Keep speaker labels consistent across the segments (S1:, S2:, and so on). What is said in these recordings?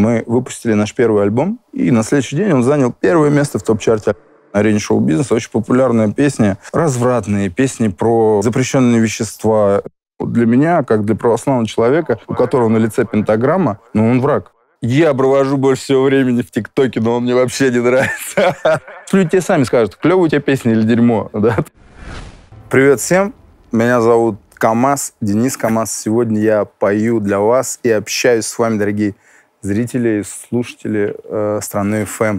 S1: мы выпустили наш первый альбом, и на следующий день он занял первое место в топ-чарте арене шоу-бизнеса. Очень популярная песня, развратные песни про запрещенные вещества. Для меня, как для православного человека, у которого на лице пентаграмма, ну, он враг. Я провожу больше всего времени в ТикТоке, но он мне вообще не нравится. Люди тебе сами скажут, клевые у тебя песни или дерьмо. Да? Привет всем, меня зовут КамАЗ, Денис КамАЗ. Сегодня я пою для вас и общаюсь с вами, дорогие зрители, слушатели э, страны ФМ.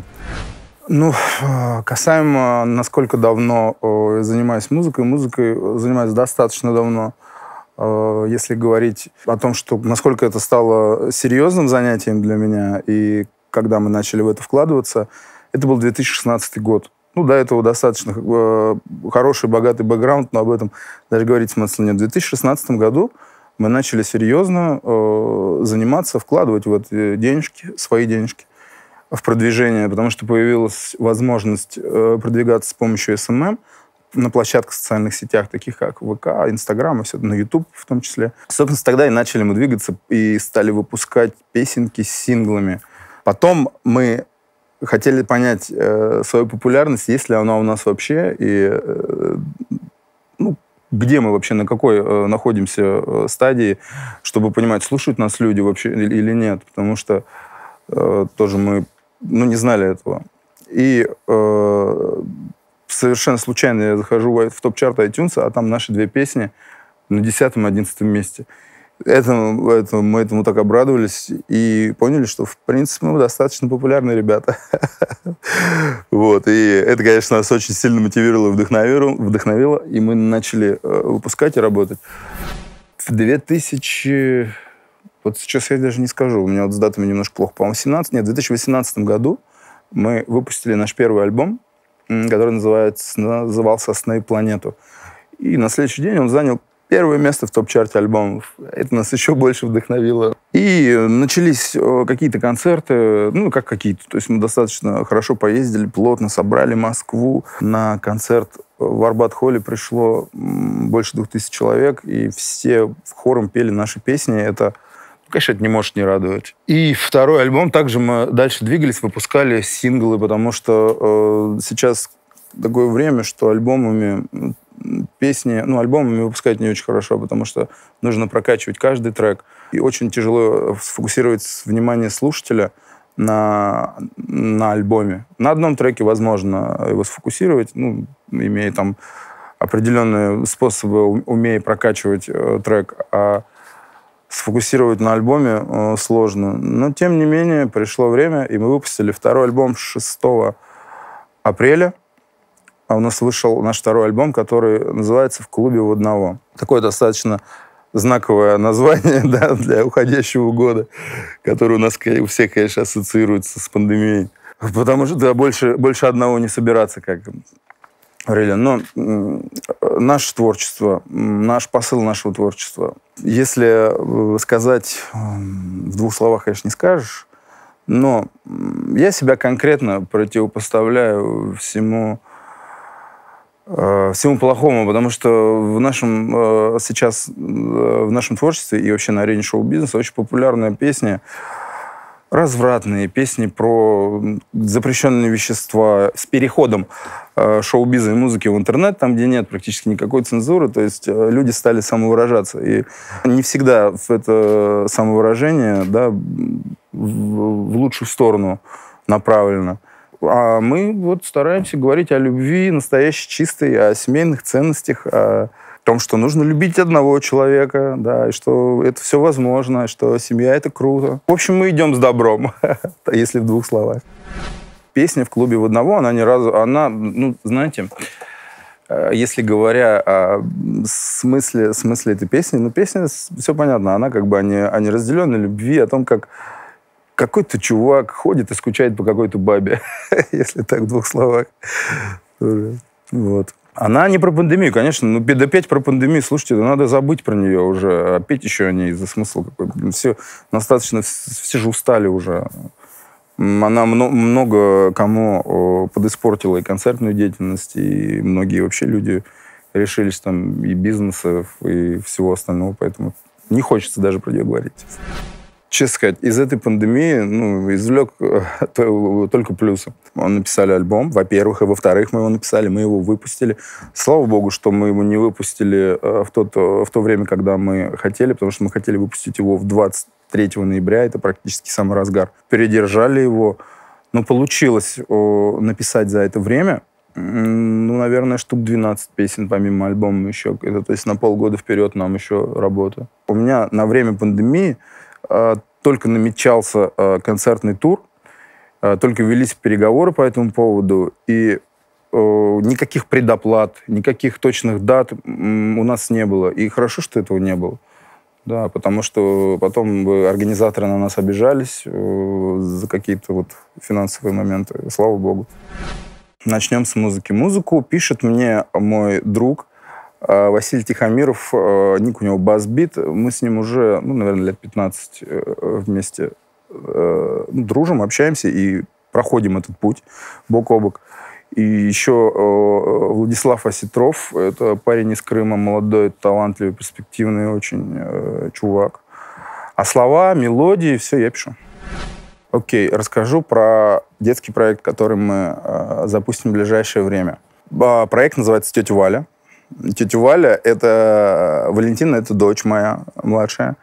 S1: Ну, э, касаемо, насколько давно э, занимаюсь музыкой, музыкой э, занимаюсь достаточно давно. Э, если говорить о том, что насколько это стало серьезным занятием для меня, и когда мы начали в это вкладываться, это был 2016 год. Ну, до этого достаточно э, хороший, богатый бэкграунд, но об этом даже говорить смысла нет. В 2016 году мы начали серьезно э, заниматься, вкладывать вот э, денежки, свои денежки в продвижение, потому что появилась возможность э, продвигаться с помощью СММ на площадках социальных сетях, таких как ВК, Инстаграм, и все, на Ютуб в том числе. Собственно, тогда и начали мы двигаться и стали выпускать песенки с синглами. Потом мы хотели понять э, свою популярность, есть ли она у нас вообще, и э, ну, где мы вообще, на какой э, находимся э, стадии, чтобы понимать, слушают нас люди вообще или, или нет, потому что э, тоже мы, ну, не знали этого. И э, совершенно случайно я захожу в, топ-чарт iTunes, а там наши две песни на 10-11 месте этому, этому, мы этому так обрадовались и поняли, что, в принципе, мы достаточно популярные ребята. Вот. И это, конечно, нас очень сильно мотивировало, вдохновило, вдохновило и мы начали э, выпускать и работать. В 2000... Вот сейчас я даже не скажу, у меня вот с датами немножко плохо. По-моему, 17... Нет, в 2018 году мы выпустили наш первый альбом, который называется, назывался «Сны планету». И на следующий день он занял Первое место в топ-чарте альбомов. Это нас еще больше вдохновило. И начались э, какие-то концерты, ну, как какие-то. То есть мы достаточно хорошо поездили, плотно собрали Москву. На концерт в Арбат-холле пришло больше двух тысяч человек, и все в хором пели наши песни. Это ну, конечно, это не может не радовать. И второй альбом, также мы дальше двигались, выпускали синглы, потому что э, сейчас такое время, что альбомами песни, ну, альбомами выпускать не очень хорошо, потому что нужно прокачивать каждый трек. И очень тяжело э, сфокусировать внимание слушателя на, на альбоме. На одном треке возможно его сфокусировать, ну, имея там определенные способы, умея прокачивать э, трек, а сфокусировать на альбоме э, сложно. Но, тем не менее, пришло время, и мы выпустили второй альбом 6 апреля а у нас вышел наш второй альбом, который называется «В клубе у одного». Такое достаточно знаковое название да, для уходящего года, которое у нас у всех, конечно, ассоциируется с пандемией. Потому что да, больше, больше одного не собираться, как Аурелия. Но наше творчество, наш посыл нашего творчества, если э, сказать в двух словах, конечно, не скажешь, но я себя конкретно противопоставляю всему Э, всему плохому, потому что в нашем э, сейчас э, в нашем творчестве и вообще на арене шоу-бизнеса очень популярная песня развратные песни про запрещенные вещества с переходом шоу-биза и музыки в интернет, там, где нет практически никакой цензуры, то есть люди стали самовыражаться. И не всегда в это самовыражение да, в лучшую сторону направлено. А мы вот стараемся говорить о любви настоящей, чистой, о семейных ценностях, о том, что нужно любить одного человека, да, и что это все возможно, что семья — это круто. В общем, мы идем с добром, если в двух словах. Песня в клубе в одного, она ни разу, она, ну, знаете, э, если говоря о смысле, смысле этой песни, ну, песня, все понятно, она как бы о, не, о неразделенной любви, о том, как какой-то чувак ходит и скучает по какой-то бабе, если так в двух словах. Вот. Она не про пандемию, конечно. но ну, да петь про пандемию, слушайте, да надо забыть про нее уже. А петь еще о ней за смысл какой. Все достаточно, все же устали уже. Она много кому подиспортила и концертную деятельность, и многие вообще люди решились там и бизнесов, и всего остального. Поэтому не хочется даже про нее говорить честно сказать, из этой пандемии ну, извлек э, только плюсы. Мы написали альбом, во-первых, и во-вторых, мы его написали, мы его выпустили. Слава богу, что мы его не выпустили э, в, тот, э, в то время, когда мы хотели, потому что мы хотели выпустить его в 23 ноября, это практически самый разгар. Передержали его, но ну, получилось написать за это время, ну, наверное, штук 12 песен помимо альбома еще. Это, то есть на полгода вперед нам еще работа. У меня на время пандемии Э, только намечался э, концертный тур, э, только велись переговоры по этому поводу, и э, никаких предоплат, никаких точных дат у нас не было. И хорошо, что этого не было. Да, потому что потом бы организаторы на нас обижались э, за какие-то вот финансовые моменты. Слава богу. Начнем с музыки. Музыку пишет мне мой друг а Василий Тихомиров, э, ник у него Базбит. Мы с ним уже, ну, наверное, лет 15 э, вместе э, ну, дружим, общаемся и проходим этот путь бок о бок. И еще Владислав Осетров, это парень из Крыма, молодой, талантливый, перспективный очень чувак. А слова, мелодии, все я пишу. Окей, расскажу про детский проект, который мы запустим в ближайшее время. А, проект называется «Тетя Валя». Тетю Валя, это э, Валентина, это дочь моя младшая.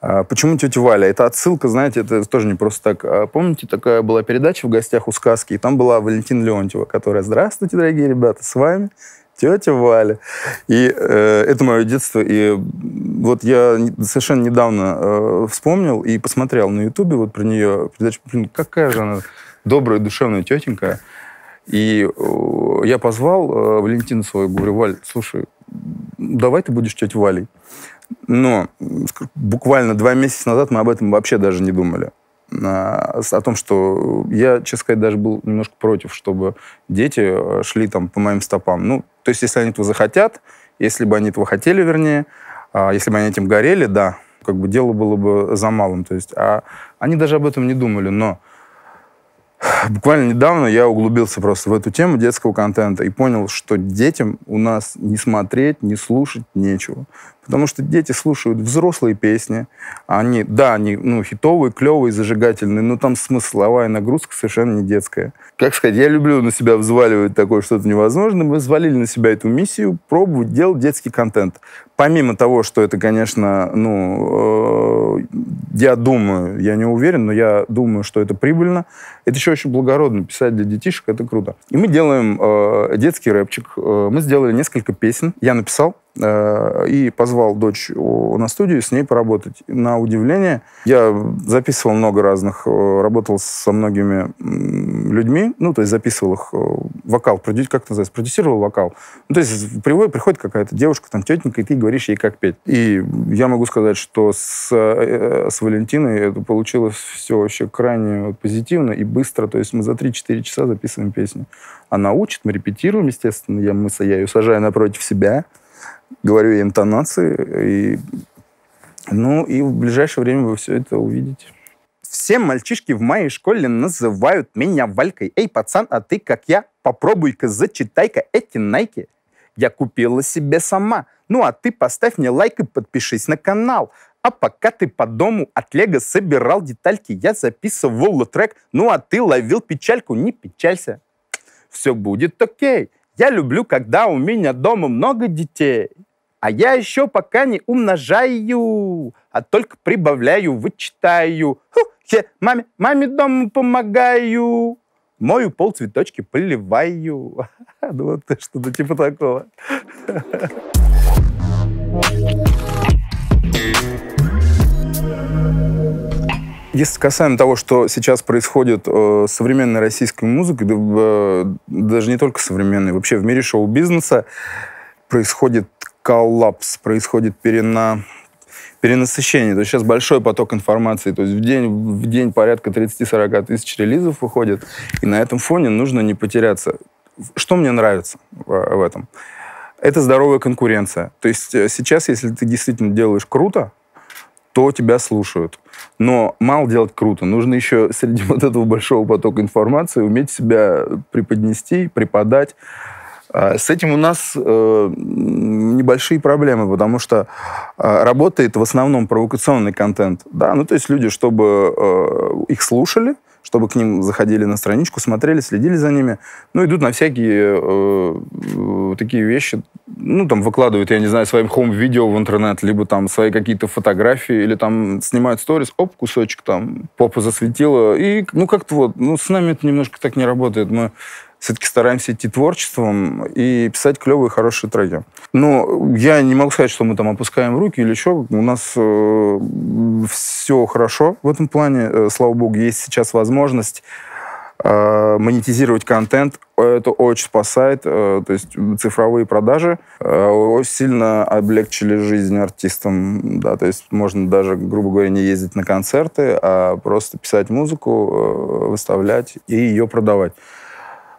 S1: А, почему тетю Валя? Это отсылка, знаете, это тоже не просто так. А, помните, такая была передача в гостях у сказки, и там была Валентина Леонтьева, которая «Здравствуйте, дорогие ребята, с вами тетя Валя». И э, это мое детство. И вот я совершенно недавно э, вспомнил и посмотрел на Ютубе вот про нее передачу. Блин, какая же она добрая, душевная тетенька. И э, я позвал э, Валентина своего, говорю, Валь, слушай, давай ты будешь тетя Валей. Но буквально два месяца назад мы об этом вообще даже не думали. А, о том, что я, честно сказать, даже был немножко против, чтобы дети э, шли там по моим стопам. Ну, то есть, если они этого захотят, если бы они этого хотели, вернее, а, если бы они этим горели, да, как бы дело было бы за малым. То есть, а они даже об этом не думали, но Буквально недавно я углубился просто в эту тему детского контента и понял, что детям у нас не смотреть, не слушать нечего. Потому что дети слушают взрослые песни. А они, да, они ну, хитовые, клевые, зажигательные, но там смысловая нагрузка совершенно не детская. Как сказать, я люблю на себя взваливать такое что-то невозможное. Мы взвалили на себя эту миссию пробовать делать детский контент. Помимо того, что это, конечно, ну, э, я думаю, я не уверен, но я думаю, что это прибыльно. Это еще очень благородно. Писать для детишек — это круто. И мы делаем э, детский рэпчик. Э, мы сделали несколько песен. Я написал, Э, и позвал дочь на студию с ней поработать. На удивление, я записывал много разных, э, работал со многими людьми, ну, то есть записывал их э, вокал, как это называется, продюсировал вокал. Ну, то есть приводит, приходит какая-то девушка, там, тетенька, и ты говоришь ей, как петь. И я могу сказать, что с, с Валентиной это получилось все вообще крайне позитивно и быстро, то есть мы за 3-4 часа записываем песню. Она учит, мы репетируем, естественно, я, мы, я ее сажаю напротив себя, говорю и интонации. И, ну и в ближайшее время вы все это увидите. Все мальчишки в моей школе называют меня Валькой. Эй, пацан, а ты как я? Попробуй-ка зачитай-ка эти найки. Я купила себе сама. Ну а ты поставь мне лайк и подпишись на канал. А пока ты по дому от Лего собирал детальки, я записывал трек, ну а ты ловил печальку, не печалься. Все будет окей. Я люблю, когда у меня дома много детей. А я еще пока не умножаю, а только прибавляю, вычитаю. Ху, маме, маме дома помогаю. Мою пол цветочки поливаю. Ну вот что-то типа такого. Если касаемо того, что сейчас происходит э, современной российской музыкой, да, э, даже не только современной, вообще в мире шоу-бизнеса происходит коллапс, происходит перена перенасыщение. То есть сейчас большой поток информации. То есть в день, в день порядка 30-40 тысяч релизов выходит. И на этом фоне нужно не потеряться. Что мне нравится в, в этом? Это здоровая конкуренция. То есть э, сейчас, если ты действительно делаешь круто, то тебя слушают. Но мало делать круто. Нужно еще среди вот этого большого потока информации уметь себя преподнести, преподать, а, с этим у нас э, небольшие проблемы, потому что а, работает в основном провокационный контент. Да? Ну, то есть люди, чтобы э, их слушали, чтобы к ним заходили на страничку, смотрели, следили за ними. Ну, идут на всякие э, э такие вещи. Ну, там выкладывают, я не знаю, своим хоум-видео в интернет, либо там свои какие-то фотографии, или там снимают сторис, оп, кусочек там, попа засветила. И, ну, как-то вот, ну, с нами это немножко так не работает. Мы все-таки стараемся идти творчеством и писать клевые, хорошие треки. Но ну, я не могу сказать, что мы там опускаем руки или еще У нас э, все хорошо в этом плане. Э, слава богу, есть сейчас возможность э, монетизировать контент, это очень спасает. Э, то есть цифровые продажи сильно облегчили жизнь артистам. Да, то есть можно даже, грубо говоря, не ездить на концерты, а просто писать музыку, выставлять и ее продавать.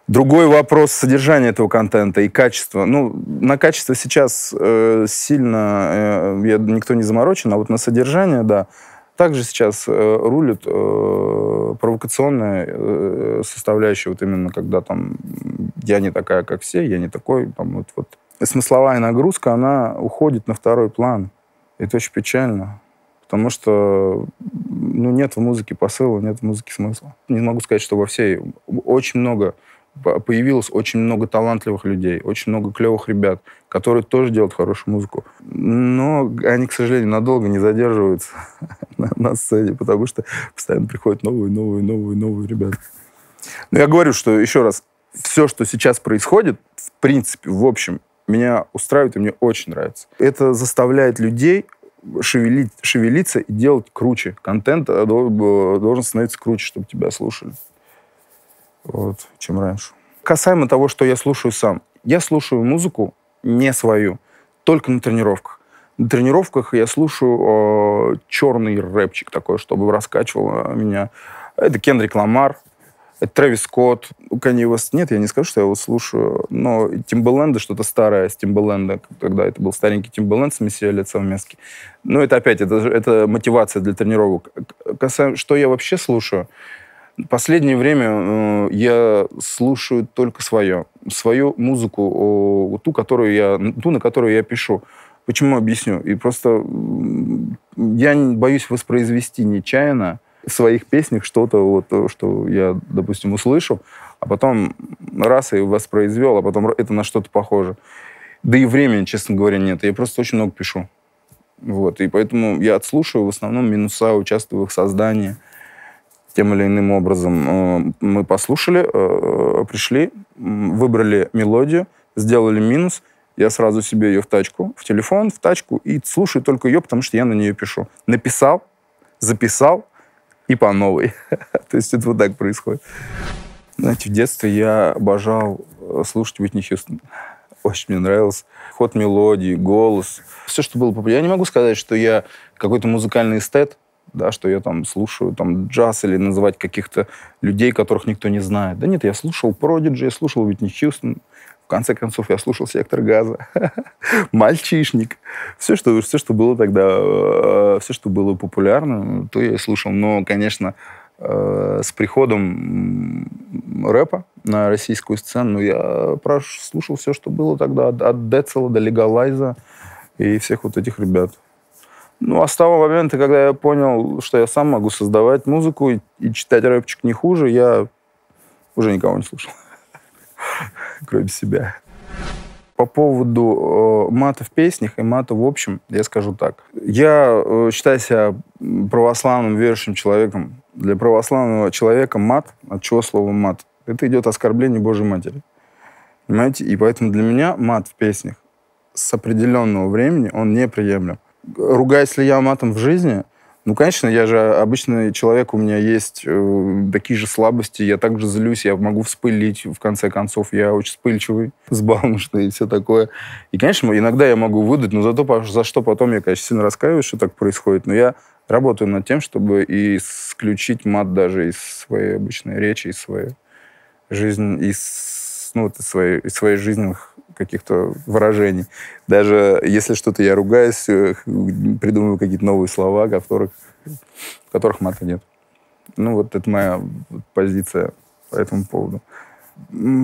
S1: Другой вопрос содержания этого контента и качества. Ну, на качество сейчас э, сильно э, я, никто не заморочен, а вот на содержание, да, также сейчас э, рулит э, провокационная э, составляющая, вот именно когда там я не такая, как все, я не такой, там вот, вот. Смысловая нагрузка, она уходит на второй план. это очень печально. Потому что ну, нет в музыке посыла, нет в музыке смысла. Не могу сказать, что во всей очень много появилось очень много талантливых людей, очень много клевых ребят, которые тоже делают хорошую музыку. Но они, к сожалению, надолго не задерживаются на, на сцене, потому что постоянно приходят новые, новые, новые, новые ребята. Но я говорю, что еще раз, все, что сейчас происходит, в принципе, в общем, меня устраивает и мне очень нравится. Это заставляет людей шевелить, шевелиться и делать круче. Контент э, э, должен становиться круче, чтобы тебя слушали вот, чем раньше. Касаемо того, что я слушаю сам. Я слушаю музыку не свою, только на тренировках. На тренировках я слушаю э, черный рэпчик такой, чтобы раскачивал меня. Это Кендрик Ламар, это Трэвис Скотт, у Канье Уэст нет, я не скажу, что я его слушаю, но Тимбаленда, что-то старое с Тимбаленда, тогда это был старенький Тимбаленд с Мессией Лица Мески. Но это опять, это, это мотивация для тренировок. Касаемо, что я вообще слушаю, Последнее время э, я слушаю только свое, свою музыку, ту, которую я, ту, на которую я пишу. Почему объясню? И просто я боюсь воспроизвести нечаянно в своих песнях что-то, вот, то, э, что я, допустим, услышу, а потом раз и воспроизвел, а потом это на что-то похоже. Да и времени, честно говоря, нет. Я просто очень много пишу. Вот, и поэтому я отслушиваю в основном минуса, участвую в их создании – тем или иным образом. Э, мы послушали, э, пришли, выбрали мелодию, сделали минус. Я сразу себе ее в тачку, в телефон, в тачку и слушаю только ее, потому что я на нее пишу. Написал, записал и по новой. То есть это вот так происходит. Знаете, в детстве я обожал э, слушать Уитни Хьюстон. Очень мне нравился ход мелодии, голос. Все, что было популярно. Я не могу сказать, что я какой-то музыкальный эстет да, что я там слушаю там джаз или называть каких-то людей, которых никто не знает. Да нет, я слушал Prodigy, я слушал Витни Хьюстон, в конце концов, я слушал «Сектор газа», «Мальчишник». Все что, все, что было тогда, э, все, что было популярно, то я и слушал. Но, конечно, э, с приходом рэпа на российскую сцену я прослушал все, что было тогда, от Децела до Легалайза и всех вот этих ребят. Ну, а с того момента, когда я понял, что я сам могу создавать музыку и, и читать рэпчик не хуже, я уже никого не слушал, кроме себя. По поводу э, мата в песнях и мата в общем, я скажу так. Я э, считаю себя православным верующим человеком. Для православного человека мат, от чего слово мат? Это идет оскорбление Божьей Матери. Понимаете? И поэтому для меня мат в песнях с определенного времени, он неприемлем ругаюсь ли я матом в жизни? Ну, конечно, я же обычный человек, у меня есть э, такие же слабости, я также злюсь, я могу вспылить, в конце концов, я очень вспыльчивый, сбалмошный и все такое. И, конечно, иногда я могу выдать, но зато за что потом я, конечно, сильно раскаиваюсь, что так происходит, но я работаю над тем, чтобы исключить мат даже из своей обычной речи, из своей жизни, из, ну, вот, из, своей, из своих жизненных каких-то выражений. Даже если что-то я ругаюсь, э, придумываю какие-то новые слова, которых, в которых мата нет. Ну, вот это моя позиция по этому поводу.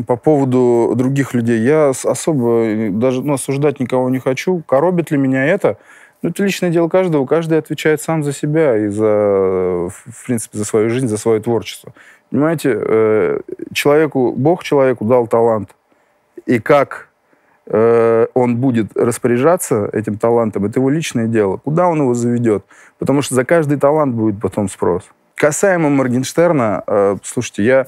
S1: По поводу других людей. Я особо э, даже ну, осуждать никого не хочу. Коробит ли меня это? Ну, это личное дело каждого. Каждый отвечает сам за себя и за, в принципе, за свою жизнь, за свое творчество. Понимаете, э, человеку, Бог человеку дал талант. И как Э, он будет распоряжаться этим талантом, это его личное дело. Куда он его заведет? Потому что за каждый талант будет потом спрос. Касаемо Моргенштерна, э, слушайте, я,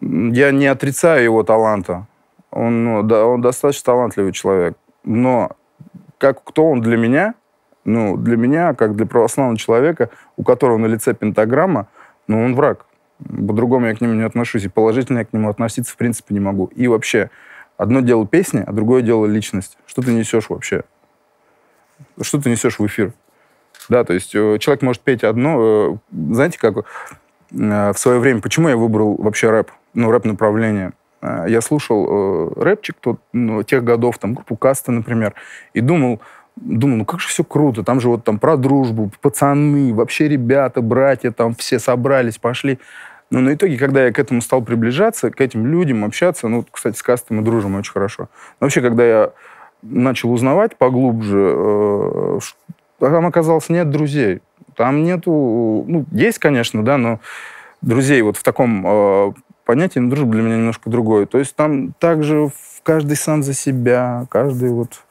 S1: я не отрицаю его таланта. Он, ну, да, он достаточно талантливый человек. Но как, кто он для меня, ну, для меня, как для православного человека, у которого на лице пентаграмма, ну, он враг. По-другому я к нему не отношусь, и положительно я к нему относиться в принципе не могу. И вообще, Одно дело песни, а другое дело личность. Что ты несешь вообще? Что ты несешь в эфир? Да, то есть э, человек может петь одно... Э, знаете, как э, в свое время... Почему я выбрал вообще рэп? Ну, рэп-направление. Я слушал рэпчик тот, ну, тех годов, там, группу Каста, например, и думал, думаю, ну как же все круто, там же вот там про дружбу, пацаны, вообще ребята, братья там все собрались, пошли. Но ну, на итоге, когда я к этому стал приближаться, к этим людям общаться, ну, кстати, с кастом мы дружим очень хорошо. Но вообще, когда я начал узнавать поглубже, э, там оказалось нет друзей. Там нету... Ну, есть, конечно, да, но друзей вот в таком э, понятии но дружба для меня немножко другое. То есть там также каждый сам за себя, каждый вот...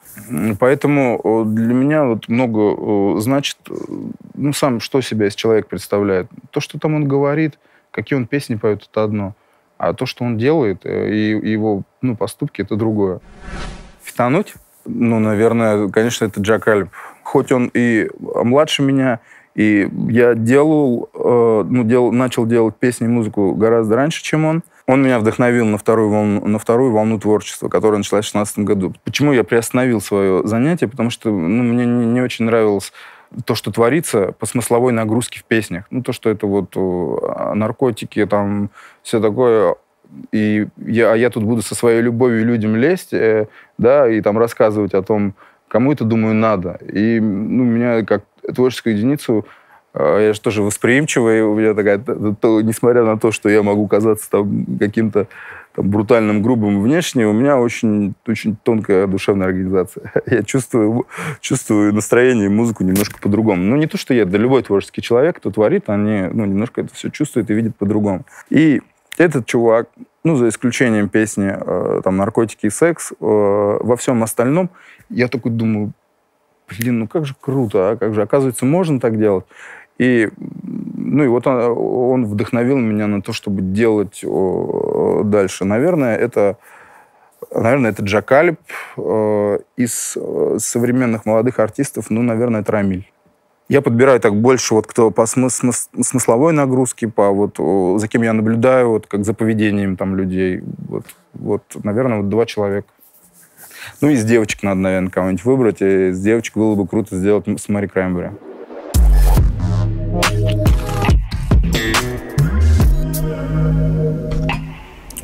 S1: Поэтому э, для меня вот много значит, ну, сам, что себя из человека представляет. То, что там он говорит, Какие он песни поет, это одно. А то, что он делает, э, и его ну, поступки, это другое. Фитануть? Ну, наверное, конечно, это Джак Альп. Хоть он и младше меня, и я делал, э, ну, дел, начал делать песни и музыку гораздо раньше, чем он. Он меня вдохновил на вторую волну, на вторую волну творчества, которая началась в 2016 году. Почему я приостановил свое занятие? Потому что ну, мне не, не очень нравилось то, что творится по смысловой нагрузке в песнях. Ну, то, что это вот э, наркотики, там, все такое, и я, а я тут буду со своей любовью людям лезть, э, да, и там рассказывать о том, кому это, думаю, надо. И ну, меня как творческую единицу, э, я же тоже восприимчивый, у меня такая, то, несмотря на то, что я могу казаться там каким-то там, брутальным, грубым внешне, у меня очень, очень тонкая душевная организация. Я чувствую, чувствую настроение и музыку немножко по-другому. Ну, не то, что я, да любой творческий человек, кто творит, они ну, немножко это все чувствуют и видят по-другому. И этот чувак, ну, за исключением песни э, там «Наркотики и секс», э, во всем остальном я такой думаю, блин, ну как же круто, а как же, оказывается, можно так делать. И, ну, и вот он, он вдохновил меня на то, чтобы делать дальше. Наверное, это, наверное, это Джакалип. Э, из э, современных молодых артистов, ну, наверное, это Рамиль. Я подбираю так больше вот кто по смысловой нагрузке, по вот за кем я наблюдаю, вот как за поведением там людей. Вот, вот наверное, вот два человека. Ну, из девочек надо, наверное, кого-нибудь выбрать. И из девочек было бы круто сделать с Мэри Краймбери.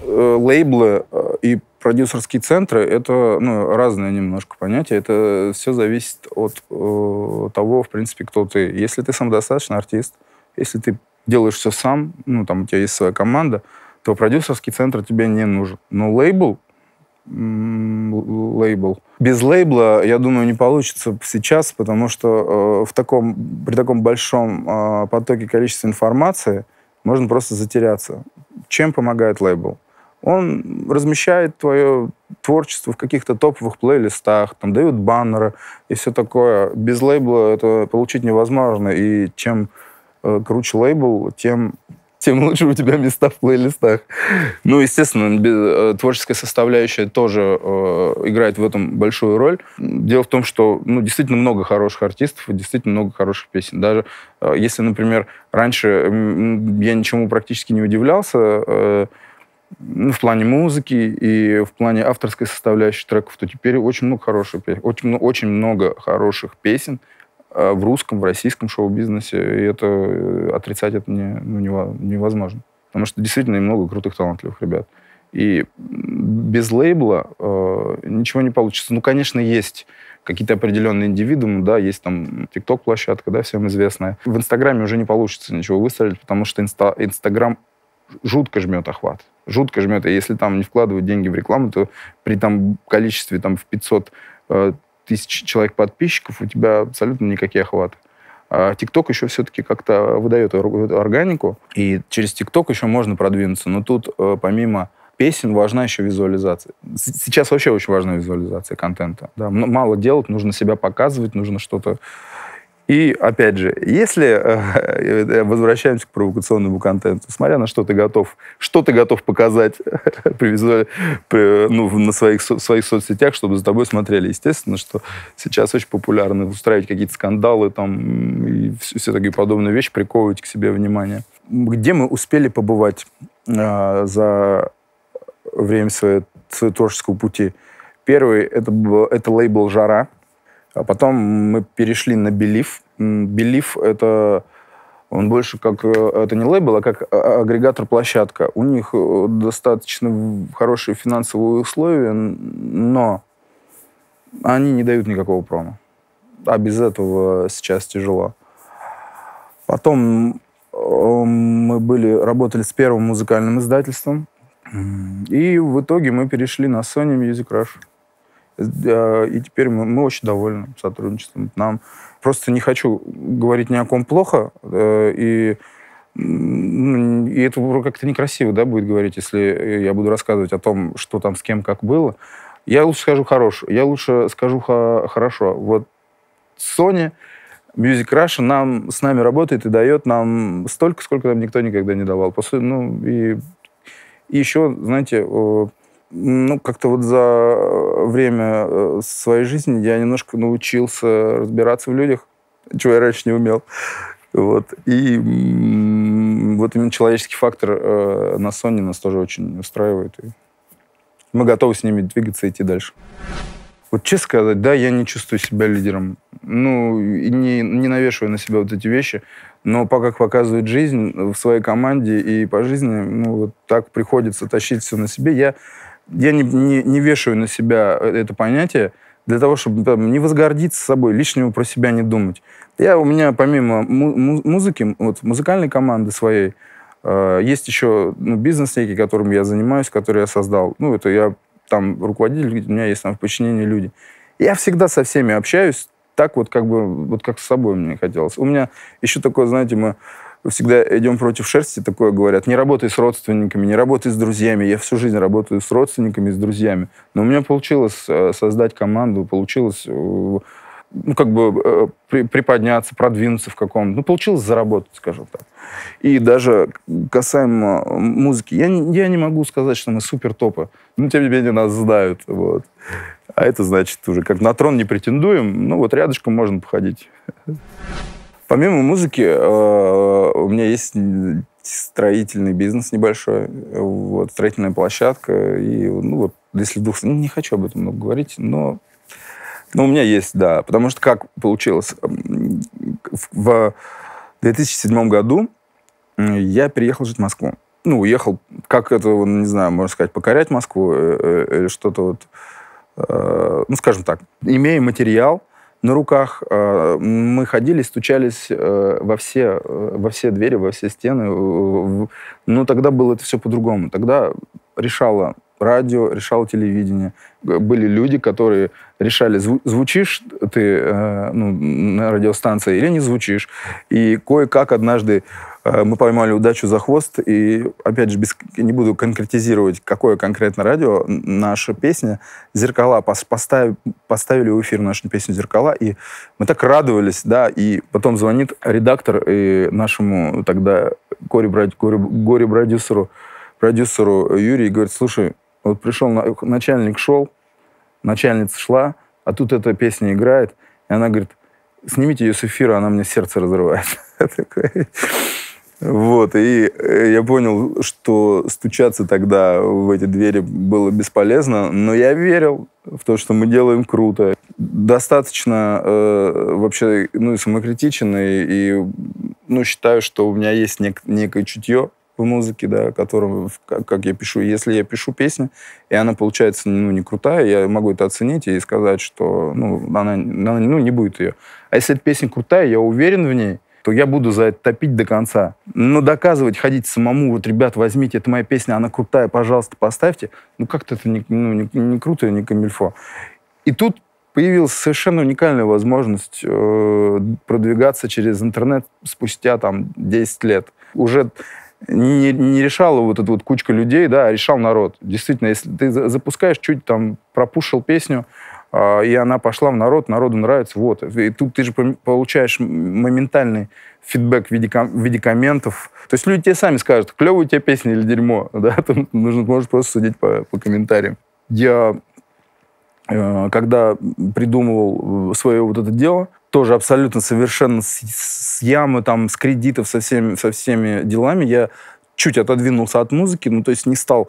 S1: Э, лейблы э, и продюсерские центры — это ну, разное немножко понятие. Это все зависит от э, того, в принципе, кто ты. Если ты самодостаточный артист, если ты делаешь все сам, ну, там у тебя есть своя команда, то продюсерский центр тебе не нужен. Но лейбл лейбл. Без лейбла, я думаю, не получится сейчас, потому что э, в таком, при таком большом э, потоке количества информации можно просто затеряться. Чем помогает лейбл? Он размещает твое творчество в каких-то топовых плейлистах, там дают баннеры и все такое. Без лейбла это получить невозможно, и чем э, круче лейбл, тем тем лучше у тебя места в плейлистах. Ну, естественно, э, творческая составляющая тоже э, играет в этом большую роль. Дело в том, что ну, действительно много хороших артистов и действительно много хороших песен. Даже э, если, например, раньше я ничему практически не удивлялся, э, ну, в плане музыки и в плане авторской составляющей треков, то теперь очень много хороших песен, очень, ну, очень много хороших песен, Э, в русском, в российском шоу-бизнесе. И это э, отрицать это не, ну, невозможно. Потому что действительно много крутых, талантливых ребят. И без лейбла э, ничего не получится. Ну, конечно, есть какие-то определенные индивидуумы, да, есть там ТикТок-площадка, да, всем известная. В Инстаграме уже не получится ничего выстрелить, потому что инста Инстаграм жутко жмет охват. Жутко жмет. И если там не вкладывать деньги в рекламу, то при там количестве там в 500 тысяч человек подписчиков, у тебя абсолютно никакие охваты. ТикТок а еще все-таки как-то выдает органику, и через ТикТок еще можно продвинуться. Но тут э, помимо песен важна еще визуализация. Сейчас вообще очень важна визуализация контента. Да, мало делать, нужно себя показывать, нужно что-то и, опять же, если э, э, возвращаемся к провокационному контенту, смотря на что ты готов, что ты готов показать ну, на своих, своих соцсетях, чтобы за тобой смотрели. Естественно, что сейчас очень популярно устраивать какие-то скандалы там, и все, все такие подобные вещи, приковывать к себе внимание. Где мы успели побывать э, за время своего, своего творческого пути? Первый это, это лейбл «Жара», а потом мы перешли на Belief. Belief — это он больше как, э, это не лейбл, а как э, агрегатор-площадка. У них э, достаточно хорошие финансовые условия, но они не дают никакого промо. А без этого сейчас тяжело. Потом мы были, работали с первым музыкальным издательством, и в итоге мы перешли на Sony Music Rush. Э, и теперь мы, мы очень довольны сотрудничеством. Нам просто не хочу говорить ни о ком плохо, э, и и это как-то некрасиво, да, будет говорить, если я буду рассказывать о том, что там с кем как было. Я лучше скажу хорош, я лучше скажу хорошо. Вот Sony Music Russia нам, с нами работает и дает нам столько, сколько нам никто никогда не давал. После, ну, и, и еще, знаете, ну, как-то вот за э, время э, своей жизни я немножко научился разбираться в людях, чего я раньше не умел. Вот. И вот именно человеческий фактор э, на Sony нас тоже очень устраивает. И мы готовы с ними двигаться и идти дальше. Вот честно сказать, да, я не чувствую себя лидером. Ну, и не, не навешиваю на себя вот эти вещи. Но пока как показывает жизнь в своей команде и по жизни, ну, вот так приходится тащить все на себе. Я я не, не, не вешаю на себя э, это понятие для того, чтобы там, не возгордиться собой, лишнего про себя не думать. Я у меня помимо му- музыки, вот музыкальной команды своей, э, есть еще ну, бизнес некий, которым я занимаюсь, который я создал. Ну, это я там руководитель, у меня есть там в подчинении люди. Я всегда со всеми общаюсь, так вот как бы, вот как с собой мне хотелось. У меня еще такое, знаете, мы всегда идем против шерсти, такое говорят, не работай с родственниками, не работай с друзьями. Я всю жизнь работаю с родственниками, с друзьями. Но у меня получилось э, создать команду, получилось э, ну, как бы э, приподняться, продвинуться в каком-то... Ну, получилось заработать, скажем так. И даже касаемо музыки, я не, я не могу сказать, что мы супер топы. Ну, тем не менее, нас знают. Вот. А это значит уже, как на трон не претендуем, ну, вот рядышком можно походить. Помимо музыки, э, у меня есть строительный бизнес небольшой, вот, строительная площадка. И, ну, вот, если двух, ну, не хочу об этом много говорить, но... Но у меня есть, да. Потому что как получилось? В 2007 году я переехал жить в Москву. Ну, уехал, как это, ну, не знаю, можно сказать, покорять Москву э, э, или что-то вот... Ну, скажем так, имея материал, на руках. А, мы ходили, стучались э, во все, э, во все двери, во все стены. Но тогда было это все по-другому. Тогда решало радио, решало телевидение. Были люди, которые решали, звучишь ты э, ну, на радиостанции или не звучишь. И кое-как однажды Э, мы поймали удачу за хвост, и, опять же, без, не буду конкретизировать, какое конкретно радио, наша песня «Зеркала», поставили, поставили в эфир нашу песню «Зеркала», и мы так радовались, да, и потом звонит редактор и нашему тогда горе-продюсеру, продюсеру Юрий, и говорит, слушай, вот пришел, начальник шел, начальница шла, а тут эта песня играет, и она говорит, снимите ее с эфира, она мне сердце разрывает. Вот, и э, я понял, что стучаться тогда в эти двери было бесполезно, но я верил в то, что мы делаем круто. Достаточно э, вообще, ну, и самокритичен, и, и, ну, считаю, что у меня есть нек- некое чутье в музыке, да, которым, как, как я пишу. Если я пишу песню, и она получается, ну, не крутая, я могу это оценить и сказать, что, ну, она, она ну, не будет ее. А если эта песня крутая, я уверен в ней, то я буду за это топить до конца. Но доказывать, ходить самому, вот, ребят, возьмите, это моя песня, она крутая, пожалуйста, поставьте. Ну, как-то это не, ну, не, не круто, не камильфо. И тут появилась совершенно уникальная возможность э, продвигаться через интернет спустя там 10 лет. Уже не, не решала вот эта вот кучка людей, да, а решал народ. Действительно, если ты запускаешь чуть там, пропушил песню, а, и она пошла в народ, народу нравится, вот. И тут ты же получаешь моментальный фидбэк в виде, ком- в виде комментов. То есть люди тебе сами скажут, клевые у тебя песни или дерьмо, да, ты нужно, можешь просто судить по, по комментариям. Я, э, когда придумывал э, свое вот это дело, тоже абсолютно совершенно с, с ямы, там, с кредитов, со всеми, со всеми делами, я чуть отодвинулся от музыки, ну, то есть не стал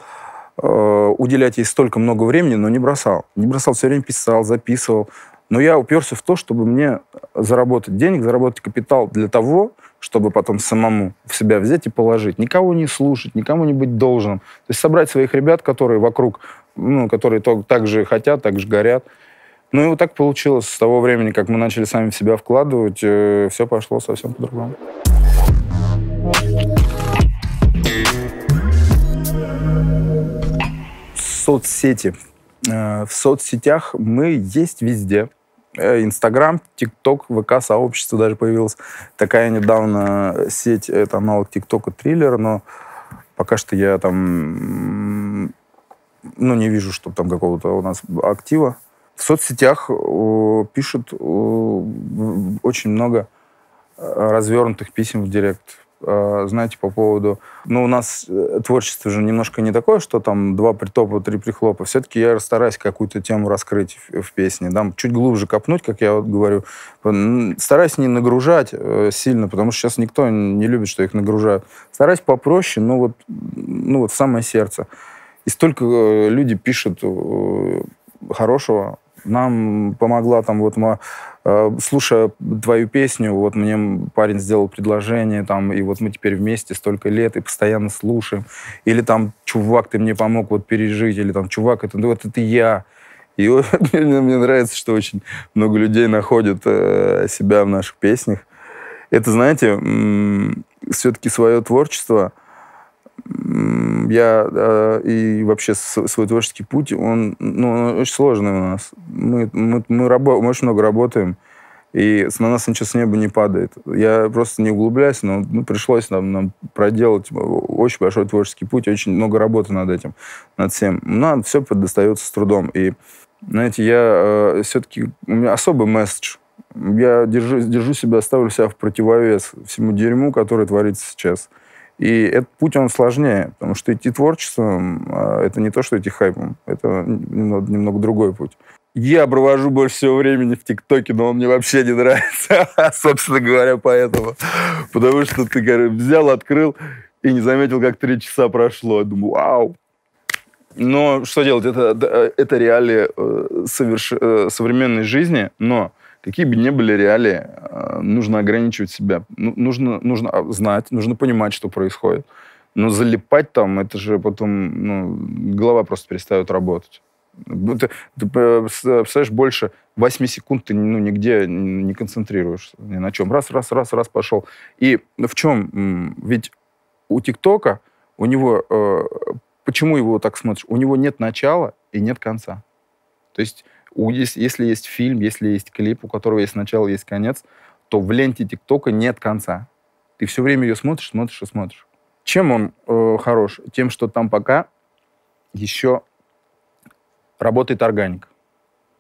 S1: Э, уделять ей столько много времени, но не бросал. Не бросал, все время писал, записывал. Но я уперся в то, чтобы мне заработать денег, заработать капитал для того, чтобы потом самому в себя взять и положить. Никого не слушать, никому не быть должным. То есть собрать своих ребят, которые вокруг, ну, которые то, так же хотят, так же горят. Ну и вот так получилось. С того времени, как мы начали сами в себя вкладывать, э, все пошло совсем по-другому. соцсети. Э, в соцсетях мы есть везде. Э, Инстаграм, ТикТок, ВК, сообщество даже появилось. Такая недавно сеть, это аналог ТикТока, триллер, но пока что я там ну, не вижу, чтобы там какого-то у нас актива. В соцсетях э, пишут э, очень много э, развернутых писем в директ. Э, знаете, по поводу... Ну, у нас э, творчество же немножко не такое, что там два притопа, три прихлопа. Все-таки я стараюсь какую-то тему раскрыть в, в песне, да, чуть глубже копнуть, как я вот говорю. Стараюсь не нагружать э, сильно, потому что сейчас никто не любит, что их нагружают. Стараюсь попроще, но ну, вот, ну, вот в самое сердце. И столько люди пишут хорошего нам помогла там вот мы, э, слушая твою песню, вот мне парень сделал предложение, там, и вот мы теперь вместе столько лет и постоянно слушаем. Или там, чувак, ты мне помог вот пережить, или там, чувак, это, ну, вот это я. И вот, мне, мне нравится, что очень много людей находят э, себя в наших песнях. Это, знаете, все-таки свое творчество – я э, и вообще свой творческий путь, он, ну, он очень сложный у нас. Мы, мы, мы, рабо- мы очень много работаем, и на нас ничего с неба не падает. Я просто не углубляюсь, но ну, пришлось нам, нам проделать очень большой творческий путь, очень много работы над этим, над всем. Нам ну, все достается с трудом. И, знаете, я э, все-таки... У меня особый месседж. Я держу, держу себя, ставлю себя в противовес всему дерьму, которое творится сейчас. И этот путь, он сложнее, потому что идти творчеством а, — это не то, что идти хайпом. Это немного, немного другой путь. Я провожу больше всего времени в ТикТоке, но он мне вообще не нравится, собственно говоря, поэтому. Потому что ты, говорю, взял, открыл и не заметил, как три часа прошло. Я думаю, вау, но что делать? Это, это реалии э, соверш... Э, современной жизни, но какие бы ни были реалии, э, нужно ограничивать себя. Ну, нужно, нужно а, знать, нужно понимать, что происходит. Но залипать там, это же потом ну, голова просто перестает работать. Ну, ты, ты э, э, представляешь, больше 8 секунд ты ну, нигде не концентрируешься ни на чем. Раз, раз, раз, раз пошел. И в чем? Ведь у ТикТока, у него... почему его так смотришь? У него нет начала и нет конца. То есть если, есть фильм, если есть клип, у которого есть начало, есть конец, то в ленте ТикТока нет конца. Ты все время ее смотришь, смотришь и смотришь. Чем он э, хорош? Тем, что там пока еще работает органика.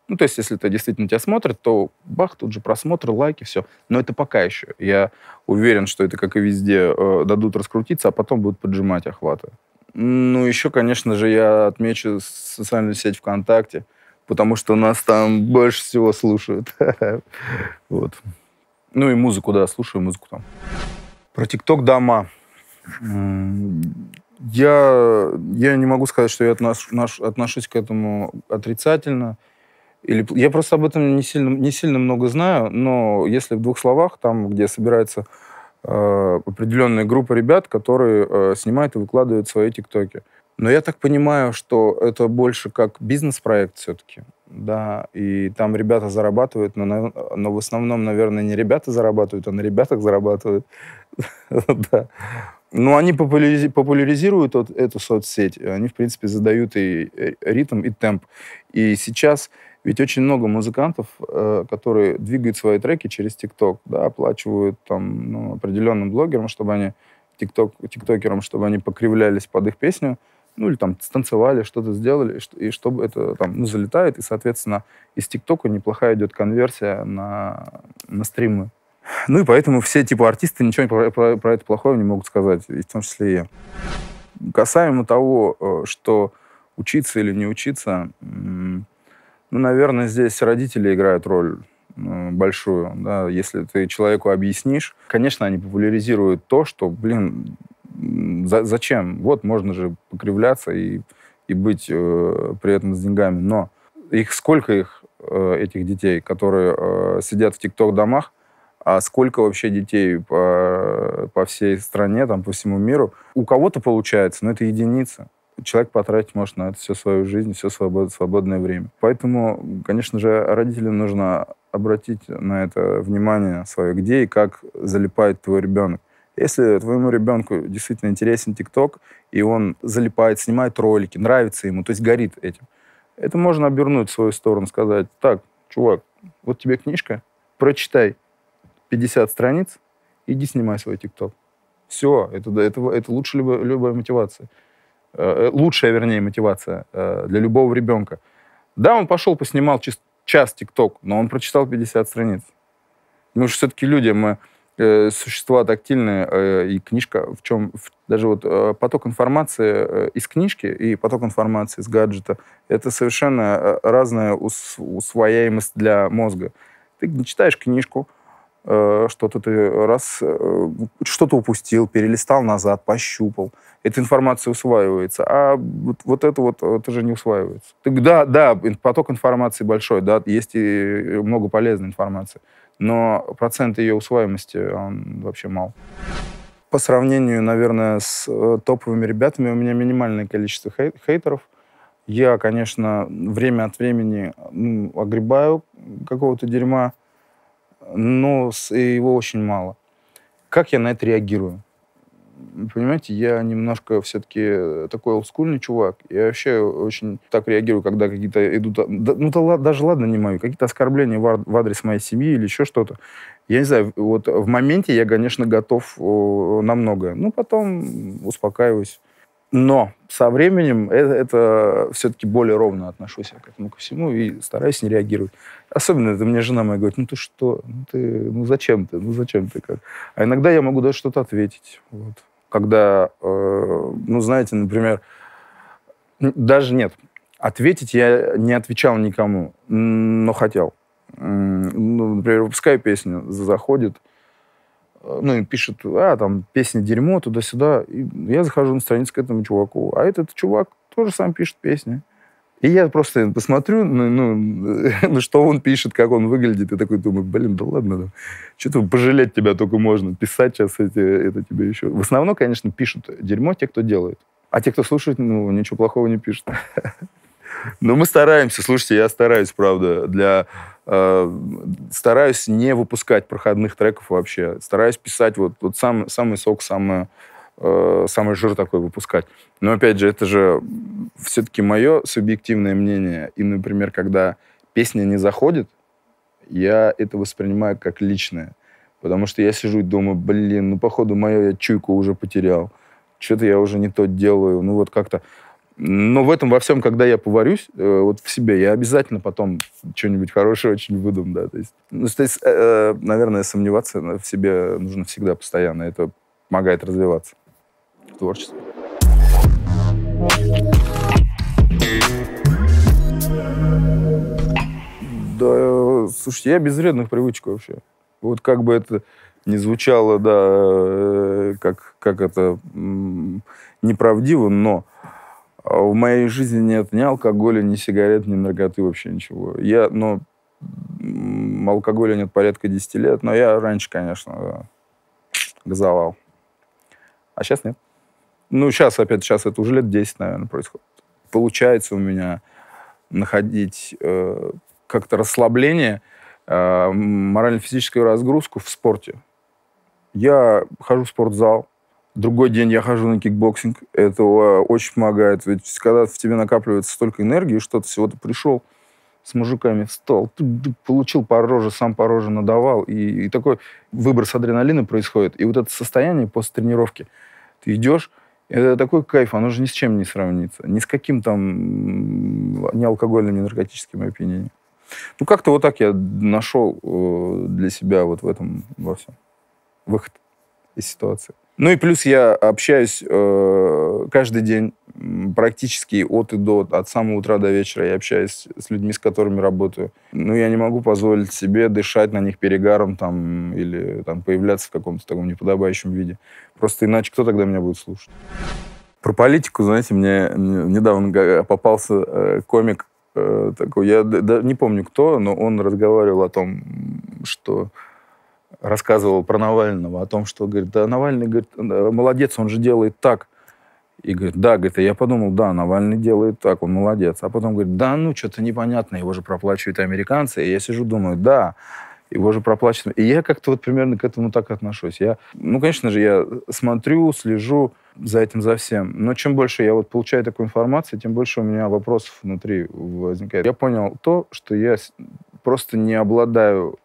S1: Ну, то есть, если это действительно тебя смотрит, то бах, тут же просмотры, лайки, все. Но это пока еще. Я уверен, что это, как и везде, э, дадут раскрутиться, а потом будут поджимать охваты. Ну, еще, конечно же, я отмечу социальную сеть ВКонтакте – потому что нас там больше всего слушают. вот. Ну и музыку, да, слушаю музыку там. Про ТикТок дома. Я, я не могу сказать, что я отнош, отношусь к этому отрицательно. Или, я просто об этом не сильно, не сильно много знаю, но если в двух словах, там, где собирается э, определенная группа ребят, которые э, снимают и выкладывают свои тиктоки. Но я так понимаю, что это больше как бизнес-проект все-таки, да, и там ребята зарабатывают, но, на, но в основном, наверное, не ребята зарабатывают, а на ребятах зарабатывают. да. Но ну, они популяризируют вот эту соцсеть, они, в принципе, задают и э, ритм, и темп. И сейчас ведь очень много музыкантов, э, которые двигают свои треки через ТикТок, да, оплачивают там ну, определенным блогерам, чтобы они, тикток, тиктокерам, чтобы они покривлялись под их песню, ну или там станцевали, что-то сделали, и чтобы это там, ну, залетает, и, соответственно, из ТикТока неплохая идет конверсия на, на стримы. Ну и поэтому все, типа, артисты ничего про, про, про это плохое не могут сказать, и в том числе и я. Касаемо того, э, что учиться или не учиться, ну, наверное, здесь родители играют роль э, большую, да, если ты человеку объяснишь. Конечно, они популяризируют то, что, блин, за, зачем? Вот можно же покривляться и, и быть э, при этом с деньгами. Но их сколько их, э, этих детей, которые э, сидят в тикток-домах, а сколько вообще детей по, по всей стране, там, по всему миру. У кого-то получается, но это единица. Человек потратить может на это всю свою жизнь, все свобод, свободное время. Поэтому, конечно же, родителям нужно обратить на это внимание свое, где и как залипает твой ребенок. Если твоему ребенку действительно интересен ТикТок, и он залипает, снимает ролики, нравится ему, то есть горит этим, это можно обернуть в свою сторону, сказать, так, чувак, вот тебе книжка, прочитай 50 страниц, иди снимай свой ТикТок. Все, это, это, это лучше любой, любая мотивация. Э, э, лучшая, вернее, мотивация э, для любого ребенка. Да, он пошел, поснимал час ТикТок, но он прочитал 50 страниц. Мы же все-таки люди, мы Э, существа тактильные, э, и книжка, в чем в, даже вот э, поток информации из книжки и поток информации из гаджета, это совершенно разная ус, усвояемость для мозга. Ты читаешь книжку, что-то ты раз, что-то упустил, перелистал назад, пощупал. Эта информация усваивается, а вот, вот это вот это же не усваивается. Так, да, да, поток информации большой, да, есть и много полезной информации но процент ее усвоимости, он вообще мал. По сравнению, наверное, с э, топовыми ребятами, у меня минимальное количество хей- хейтеров. Я, конечно, время от времени ну, огребаю какого-то дерьма, но его очень мало. Как я на это реагирую? понимаете, я немножко все-таки э, такой олдскульный чувак. Я вообще очень так реагирую, когда какие-то идут... Э, ну, то, даже ладно, не мои. Какие-то оскорбления в адрес моей семьи или еще что-то. Я не знаю, вот в моменте я, конечно, готов на многое. Ну, потом успокаиваюсь. Но со временем э, это, это все-таки более ровно отношусь я к этому ко всему и стараюсь не реагировать. Особенно это мне жена моя говорит, ну ты что, ну, ты, ну зачем ты, ну зачем ты как? А иногда я могу даже что-то ответить. Вот когда, э, ну, знаете, например, даже нет, ответить я не отвечал никому, но хотел. Ну, например, выпускаю песню, заходит, э, ну, и пишет, а, там, песня дерьмо, туда-сюда. И я захожу на страницу к этому чуваку. А этот чувак тоже сам пишет песни. И я просто посмотрю, ну, ну, ну что он пишет, как он выглядит, и такой думаю, блин, да ладно, да. что-то пожалеть тебя только можно, писать сейчас эти, это тебе еще. В основном, конечно, пишут дерьмо те, кто делает. А те, кто слушает, ну, ничего плохого не пишут. Но мы стараемся, слушайте, я стараюсь, правда, для э, стараюсь не выпускать проходных треков вообще, стараюсь писать вот, вот сам, самый сок, самое э, самый жир такой выпускать. Но опять же, это же все-таки мое субъективное мнение. И, например, когда песня не заходит, я это воспринимаю как личное. Потому что я сижу и думаю, блин, ну, походу, мое я чуйку уже потерял. Что-то я уже не то делаю. Ну, вот как-то... Но в этом во всем, когда я поварюсь, э, вот в себе, я обязательно потом что-нибудь хорошее очень выдум да. То есть, ну, то есть э, э, наверное, сомневаться в себе нужно всегда постоянно. Это помогает развиваться в Да, э, слушайте, я без вредных привычек вообще. Вот как бы это не звучало, да, э, как, как это неправдиво, но а, в моей жизни нет ни алкоголя, ни сигарет, ни наркоты, вообще ничего. Я, но алкоголя нет порядка 10 лет, но я раньше, конечно, э, газовал. А сейчас нет. Ну, сейчас, опять, сейчас это уже лет 10, наверное, происходит. Получается у меня находить э, как-то расслабление, э, морально-физическую разгрузку в спорте. Я хожу в спортзал, другой день я хожу на кикбоксинг, это э, очень помогает. Ведь когда в тебе накапливается столько энергии, что ты всего-то пришел с мужиками, встал, получил по роже, сам по роже надавал, и, и такой выброс адреналина происходит. И вот это состояние после тренировки, ты идешь, это такой кайф, оно же ни с чем не сравнится. Ни с каким там ни алкогольным, ни наркотическим опьянением. Ну, как-то вот так я нашел э, для себя вот в этом во всем выход из ситуации. Ну и плюс я общаюсь э, каждый день практически от и до, от самого утра до вечера я общаюсь с людьми, с которыми работаю. Ну, я не могу позволить себе дышать на них перегаром там или там появляться в каком-то таком неподобающем виде. Просто иначе кто тогда меня будет слушать? Про политику, знаете, мне недавно попался э, комик э, такой, я не помню кто, но он разговаривал о том, что рассказывал про Навального, о том, что, говорит, да, Навальный, говорит, э, молодец, он же делает так. И говорит, да, говорит, я подумал, да, Навальный делает так, он молодец. А потом говорит, да, ну, что-то непонятно, его же проплачивают американцы. И я сижу, думаю, да, его же проплачивают. И я как-то вот примерно к этому так отношусь. Я, ну, конечно же, я смотрю, слежу за этим, за всем. Но чем больше я вот получаю такую информацию, тем больше у меня вопросов внутри возникает. Я понял то, что я просто не обладаю